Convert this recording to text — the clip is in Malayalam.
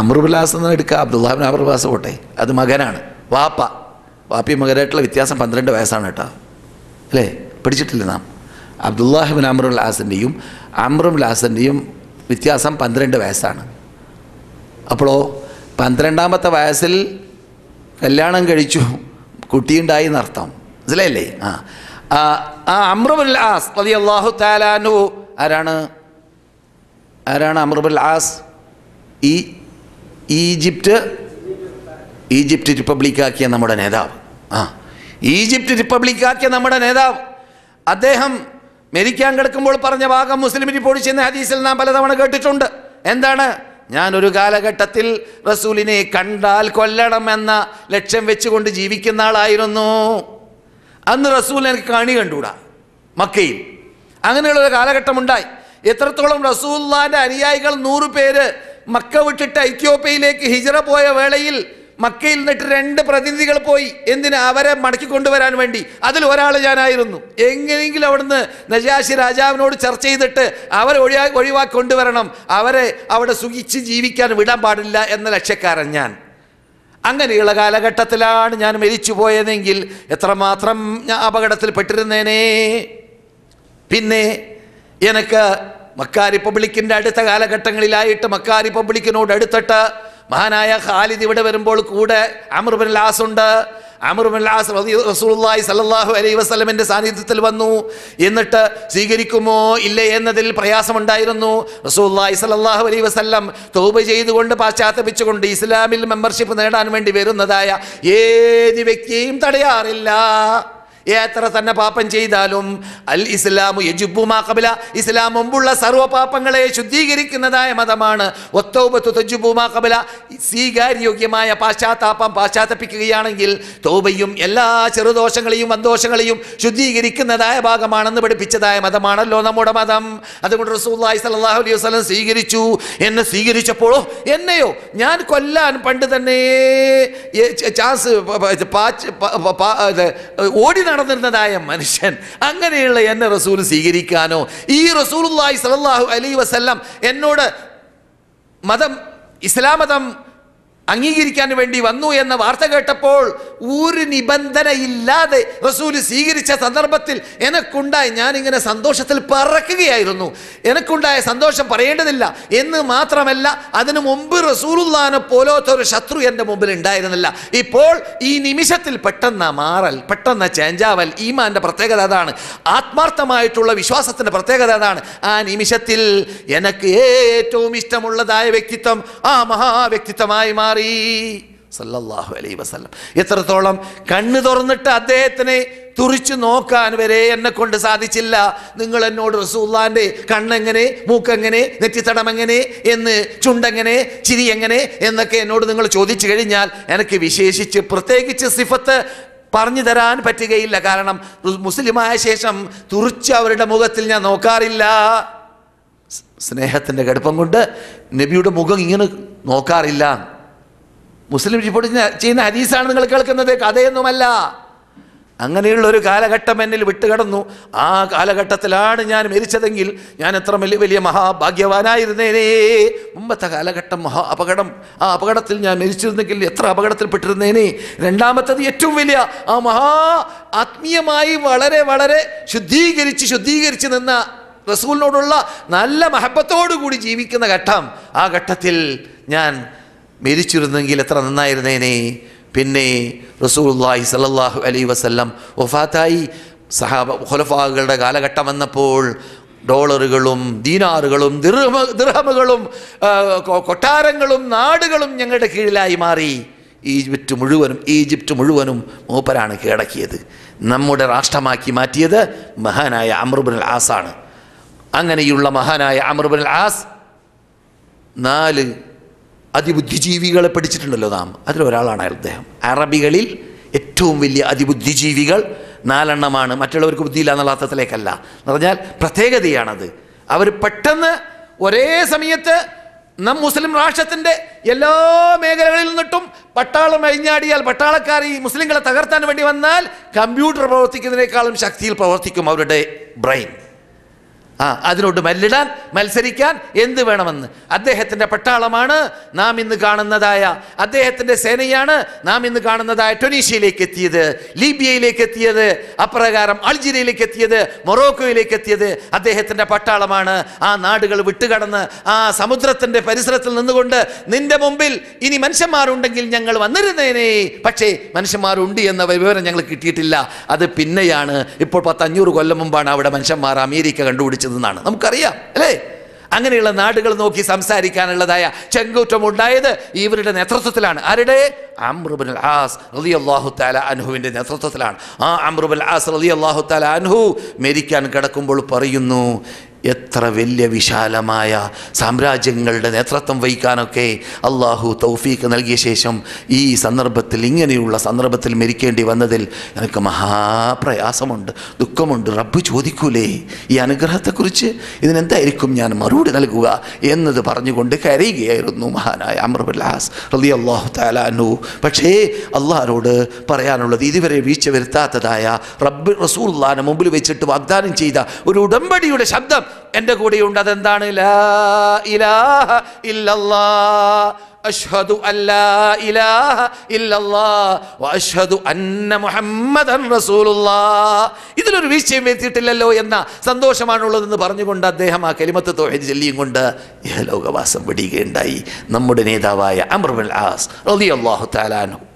അമൃബിലാസ് എന്ന് എടുക്കുക അബ്ദുല്ലാബിൻ അമർബിലാസ് പോട്ടെ അത് മകനാണ് വാപ്പ വാപ്പി മകനായിട്ടുള്ള വ്യത്യാസം പന്ത്രണ്ട് വയസ്സാണ് കേട്ടോ അല്ലേ പിടിച്ചിട്ടില്ല നാം അബ്ദുല്ലാഹിബിൻ അമറുൽ ആസിൻ്റെയും വ്യത്യാസം പന്ത്രണ്ട് വയസ്സാണ് അപ്പോഴോ പന്ത്രണ്ടാമത്തെ വയസ്സിൽ കല്യാണം കഴിച്ചു കുട്ടിയുണ്ടായി എന്നർത്ഥം മനസ്സിലായില്ലേ ആ ആ അമ്രുബുൽ ആസ് അതി അള്ളാഹു താലാനു ആരാണ് ആരാണ് അമ്രുബുൽ ആസ് ഈ ഈജിപ്റ്റ് ഈജിപ്റ്റ് റിപ്പബ്ലിക്കാക്കിയ നമ്മുടെ നേതാവ് ആ ഈജിപ്റ്റ് റിപ്പബ്ലിക്കാക്കിയ നമ്മുടെ നേതാവ് അദ്ദേഹം മരിക്കാൻ കിടക്കുമ്പോൾ പറഞ്ഞ ഭാഗം മുസ്ലിം റിപ്പോർട്ട് ചെയ്യുന്ന ഹദീസിൽ നാം പലതവണ കേട്ടിട്ടുണ്ട് എന്താണ് ഞാൻ ഒരു കാലഘട്ടത്തിൽ റസൂലിനെ കണ്ടാൽ കൊല്ലണം എന്ന ലക്ഷ്യം വെച്ചുകൊണ്ട് ജീവിക്കുന്ന ആളായിരുന്നു അന്ന് റസൂൽ എനിക്ക് കണി കണ്ടുകൂടാ മക്കയിൽ അങ്ങനെയുള്ളൊരു കാലഘട്ടമുണ്ടായി എത്രത്തോളം റസൂല്ലാൻ്റെ അനുയായികൾ നൂറ് പേര് മക്ക വിട്ടിട്ട് ഐത്യോപ്യയിലേക്ക് ഹിജറ പോയ വേളയിൽ മക്കയിൽ നിന്നിട്ട് രണ്ട് പ്രതിനിധികൾ പോയി എന്തിന് അവരെ മടക്കി കൊണ്ടുവരാൻ വേണ്ടി അതിൽ ഒരാൾ ഞാനായിരുന്നു എങ്ങനെയെങ്കിലും അവിടുന്ന് നജാശി രാജാവിനോട് ചർച്ച ചെയ്തിട്ട് അവരെ ഒഴിയാ ഒഴിവാക്കി കൊണ്ടുവരണം അവരെ അവിടെ സുഖിച്ച് ജീവിക്കാൻ വിടാൻ പാടില്ല എന്ന ലക്ഷ്യക്കാരൻ ഞാൻ അങ്ങനെയുള്ള കാലഘട്ടത്തിലാണ് ഞാൻ മരിച്ചു പോയതെങ്കിൽ എത്രമാത്രം ഞാൻ അപകടത്തിൽ പിന്നെ എനിക്ക് മക്ക റിപ്പബ്ലിക്കിൻ്റെ അടുത്ത കാലഘട്ടങ്ങളിലായിട്ട് മക്ക റിപ്പബ്ലിക്കിനോട് അടുത്തിട്ട് മഹാനായ ഖാലിദ് ഇവിടെ വരുമ്പോൾ കൂടെ അമർബിൻ ലാസ് ഉണ്ട് അമർബിൻ ലാസ് റസൂള്ളി സല്ലാഹു അലൈ വസ്ലമിൻ്റെ സാന്നിധ്യത്തിൽ വന്നു എന്നിട്ട് സ്വീകരിക്കുമോ ഇല്ലേ എന്നതിൽ പ്രയാസമുണ്ടായിരുന്നു റസൂള്ളി സല്ലാഹു അലൈ വസ്ലം തോപ ചെയ്തുകൊണ്ട് പാശ്ചാത്തപിച്ചുകൊണ്ട് ഇസ്ലാമിൽ മെമ്പർഷിപ്പ് നേടാൻ വേണ്ടി വരുന്നതായ ഏത് വ്യക്തിയും തടയാറില്ല എത്ര തന്നെ പാപം ചെയ്താലും അൽ ഇസ്ലാമു യജുബുമാ കബില ഇസ്ലാം മുമ്പുള്ള സർവ്വ പാപങ്ങളെ ശുദ്ധീകരിക്കുന്നതായ മതമാണ് ഒത്തൗബത്തു തജുബുമാ കബില സ്വീകാര്യോഗ്യമായ പാശ്ചാത്താപം പാശ്ചാത്തപ്പിക്കുകയാണെങ്കിൽ തൗബയും എല്ലാ ചെറുദോഷങ്ങളെയും വന്തോഷങ്ങളെയും ശുദ്ധീകരിക്കുന്നതായ ഭാഗമാണെന്ന് പഠിപ്പിച്ചതായ മതമാണല്ലോ നമ്മുടെ മതം അതുകൊണ്ട് റസൂല്ലായി സലാഹു അലൈഹി വസ്ലം സ്വീകരിച്ചു എന്നെ സ്വീകരിച്ചപ്പോഴോ എന്നെയോ ഞാൻ കൊല്ലാൻ പണ്ട് തന്നെ ചാൻസ് ഓടി നടന്നിരുന്നതായ മനുഷ്യൻ അങ്ങനെയുള്ള എന്നെ റസൂൽ സ്വീകരിക്കാനോ ഈ റസൂലുല്ലായി സലല്ലാഹു അലി വസല്ലം എന്നോട് മതം ഇസ്ലാമതം അംഗീകരിക്കാൻ വേണ്ടി വന്നു എന്ന വാർത്ത കേട്ടപ്പോൾ ഒരു നിബന്ധനയില്ലാതെ റസൂല് സ്വീകരിച്ച സന്ദർഭത്തിൽ എനക്കുണ്ടായി ഞാനിങ്ങനെ സന്തോഷത്തിൽ പറക്കുകയായിരുന്നു എനക്കുണ്ടായ സന്തോഷം പറയേണ്ടതില്ല എന്ന് മാത്രമല്ല അതിനു മുമ്പ് റസൂലുല്ലാനെ പോലത്തെ ഒരു ശത്രു എൻ്റെ മുമ്പിൽ ഉണ്ടായിരുന്നില്ല ഇപ്പോൾ ഈ നിമിഷത്തിൽ പെട്ടെന്ന് മാറൽ പെട്ടെന്ന് ചേഞ്ചാവൽ ഈമാൻ്റെ പ്രത്യേകത അതാണ് ആത്മാർത്ഥമായിട്ടുള്ള വിശ്വാസത്തിൻ്റെ പ്രത്യേകത അതാണ് ആ നിമിഷത്തിൽ എനക്ക് ഏറ്റവും ഇഷ്ടമുള്ളതായ വ്യക്തിത്വം ആ മഹാവ്യക്തിത്വമായി മാറി സല്ലല്ലാഹു അലൈ വസ്ലം എത്രത്തോളം കണ്ണ് തുറന്നിട്ട് അദ്ദേഹത്തിനെ തുറിച്ചു നോക്കാൻ വരെ എന്നെ കൊണ്ട് സാധിച്ചില്ല നിങ്ങൾ എന്നോട് റസൂല്ലാൻ്റെ കണ്ണെങ്ങനെ മൂക്കെങ്ങനെ നെറ്റിത്തടമെങ്ങനെ എന്ന് ചുണ്ടെങ്ങനെ ചിരി എങ്ങനെ എന്നൊക്കെ എന്നോട് നിങ്ങൾ ചോദിച്ചു കഴിഞ്ഞാൽ എനിക്ക് വിശേഷിച്ച് പ്രത്യേകിച്ച് സിഫത്ത് പറഞ്ഞു തരാൻ പറ്റുകയില്ല കാരണം മുസ്ലിമായ ശേഷം തുറിച്ച് അവരുടെ മുഖത്തിൽ ഞാൻ നോക്കാറില്ല സ്നേഹത്തിൻ്റെ കടുപ്പം കൊണ്ട് നബിയുടെ മുഖം ഇങ്ങനെ നോക്കാറില്ല മുസ്ലിം റിപ്പോർട്ട് ചെയ്യുന്ന ഹദീസാണ് നിങ്ങൾ കേൾക്കുന്നത് കഥയൊന്നുമല്ല അങ്ങനെയുള്ള ഒരു കാലഘട്ടം എന്നിൽ വിട്ടുകടന്നു ആ കാലഘട്ടത്തിലാണ് ഞാൻ മരിച്ചതെങ്കിൽ ഞാൻ എത്ര വലിയ വലിയ മഹാഭാഗ്യവാനായിരുന്നേനേ മുമ്പത്തെ കാലഘട്ടം മഹാ അപകടം ആ അപകടത്തിൽ ഞാൻ മരിച്ചിരുന്നെങ്കിൽ എത്ര അപകടത്തിൽപ്പെട്ടിരുന്നേനെ രണ്ടാമത്തത് ഏറ്റവും വലിയ ആ മഹാ ആത്മീയമായി വളരെ വളരെ ശുദ്ധീകരിച്ച് ശുദ്ധീകരിച്ച് നിന്ന റസൂലിനോടുള്ള നല്ല മഹബത്തോടു കൂടി ജീവിക്കുന്ന ഘട്ടം ആ ഘട്ടത്തിൽ ഞാൻ മരിച്ചിരുന്നെങ്കിൽ എത്ര നന്നായിരുന്നേനെ പിന്നെ റസൂലുള്ളാഹി സലല്ലാഹു അലൈഹി വസല്ലം വഫാത്തായി സഹാബ ഖുലഫാകളുടെ കാലഘട്ടം വന്നപ്പോൾ ഡോളറുകളും ദീനാറുകളും ദിർഹമ ദിർഹമുകളും കൊട്ടാരങ്ങളും നാടുകളും ഞങ്ങളുടെ കീഴിലായി മാറി ഈജിപ്റ്റ് മുഴുവനും ഈജിപ്റ്റ് മുഴുവനും മൂപ്പരാണ് കീഴടക്കിയത് നമ്മുടെ രാഷ്ട്രമാക്കി മാറ്റിയത് മഹാനായ അമറുബിൻ ആസാണ് അങ്ങനെയുള്ള മഹാനായ അമറുബിൻ ആസ് നാല് അതിബുദ്ധിജീവികളെ പഠിച്ചിട്ടുണ്ടല്ലോ നാം അതിലൊരാളാണ് അയാൾ അദ്ദേഹം അറബികളിൽ ഏറ്റവും വലിയ അതിബുദ്ധിജീവികൾ നാലെണ്ണമാണ് മറ്റുള്ളവർക്ക് ബുദ്ധിയില്ല എന്നുള്ള അർത്ഥത്തിലേക്കല്ല എന്ന് പറഞ്ഞാൽ പ്രത്യേകതയാണത് അവർ പെട്ടെന്ന് ഒരേ സമയത്ത് നം മുസ്ലിം രാഷ്ട്രത്തിൻ്റെ എല്ലാ മേഖലകളിൽ നിന്നിട്ടും പട്ടാളം അഴിഞ്ഞാടിയാൽ പട്ടാളക്കാർ ഈ മുസ്ലിങ്ങളെ തകർത്താൻ വേണ്ടി വന്നാൽ കമ്പ്യൂട്ടർ പ്രവർത്തിക്കുന്നതിനേക്കാളും ശക്തിയിൽ പ്രവർത്തിക്കും അവരുടെ ബ്രെയിൻ ആ അതിനോട് മല്ലിടാൻ മത്സരിക്കാൻ എന്ത് വേണമെന്ന് അദ്ദേഹത്തിൻ്റെ പട്ടാളമാണ് നാം ഇന്ന് കാണുന്നതായ അദ്ദേഹത്തിൻ്റെ സേനയാണ് നാം ഇന്ന് കാണുന്നതായ ടൊനീഷ്യയിലേക്ക് എത്തിയത് ലീബിയയിലേക്ക് എത്തിയത് അപ്രകാരം അൾജീരിയയിലേക്ക് എത്തിയത് മൊറോക്കോയിലേക്ക് എത്തിയത് അദ്ദേഹത്തിൻ്റെ പട്ടാളമാണ് ആ നാടുകൾ വിട്ടുകടന്ന് ആ സമുദ്രത്തിൻ്റെ പരിസരത്തിൽ നിന്നുകൊണ്ട് നിന്റെ മുമ്പിൽ ഇനി മനുഷ്യന്മാരുണ്ടെങ്കിൽ ഞങ്ങൾ വന്നിരുന്നേനെ പക്ഷേ മനുഷ്യന്മാരുണ്ട് എന്ന വിവരം ഞങ്ങൾ കിട്ടിയിട്ടില്ല അത് പിന്നെയാണ് ഇപ്പോൾ പത്തഞ്ഞൂറ് കൊല്ലം മുമ്പാണ് അവിടെ മനുഷ്യന്മാർ അമേരിക്ക കണ്ടുപിടിച്ചത് സംസാരിച്ചതെന്നാണ് നമുക്കറിയാം അല്ലേ അങ്ങനെയുള്ള നാടുകൾ നോക്കി സംസാരിക്കാനുള്ളതായ ചെങ്കൂറ്റം ഉണ്ടായത് ഇവരുടെ നേതൃത്വത്തിലാണ് ആരുടെ അമ്രുബുൽ ആസ് റലി അള്ളാഹു താല അനുഹുവിൻ്റെ നേതൃത്വത്തിലാണ് ആ അമ്രുബുൽ ആസ് റലി അള്ളാഹു താല അൻഹു മരിക്കാൻ കിടക്കുമ്പോൾ പറയുന്നു എത്ര വലിയ വിശാലമായ സാമ്രാജ്യങ്ങളുടെ നേതൃത്വം വഹിക്കാനൊക്കെ അള്ളാഹു തൗഫീഖ് നൽകിയ ശേഷം ഈ സന്ദർഭത്തിൽ ഇങ്ങനെയുള്ള സന്ദർഭത്തിൽ മരിക്കേണ്ടി വന്നതിൽ എനിക്ക് മഹാപ്രയാസമുണ്ട് ദുഃഖമുണ്ട് റബ്ബ് ചോദിക്കൂലേ ഈ അനുഗ്രഹത്തെക്കുറിച്ച് ഇതിനെന്തായിരിക്കും ഞാൻ മറുപടി നൽകുക എന്നത് പറഞ്ഞുകൊണ്ട് കരയുകയായിരുന്നു മഹാനായ അമർബുല്ലാസ് റലി അള്ളാഹു താലാനു പക്ഷേ അള്ളാഹാനോട് പറയാനുള്ളത് ഇതുവരെ വീഴ്ച വരുത്താത്തതായ റബ്ബ് റസൂള്ളാനെ മുമ്പിൽ വെച്ചിട്ട് വാഗ്ദാനം ചെയ്ത ഒരു ഉടമ്പടിയുടെ ശബ്ദം എൻ്റെ കൂടെയുണ്ട് അതെന്താണ് ലാ ഇലാഹ ഇല്ലല്ലാ അഷ്ഹദു അല്ലാ ഇലാഹ ഇല്ലല്ലാ വഅഷ്ഹദു അന്ന മുഹമ്മദൻ റസൂലുള്ളാ ഇതിലൊരു വീഴ്ചയും എത്തിയിട്ടില്ലല്ലോ എന്ന സന്തോഷമാണുള്ളതെന്ന് പറഞ്ഞുകൊണ്ട് അദ്ദേഹം ആ കലിമത്ത് തോഹീദ് ചൊല്ലിയും കൊണ്ട് ഇഹലോകവാസം വെടിയുകയുണ്ടായി നമ്മുടെ നേതാവായ അമർ ബിൻ ആസ് റളിയല്ലാഹു തആലാ അൻഹു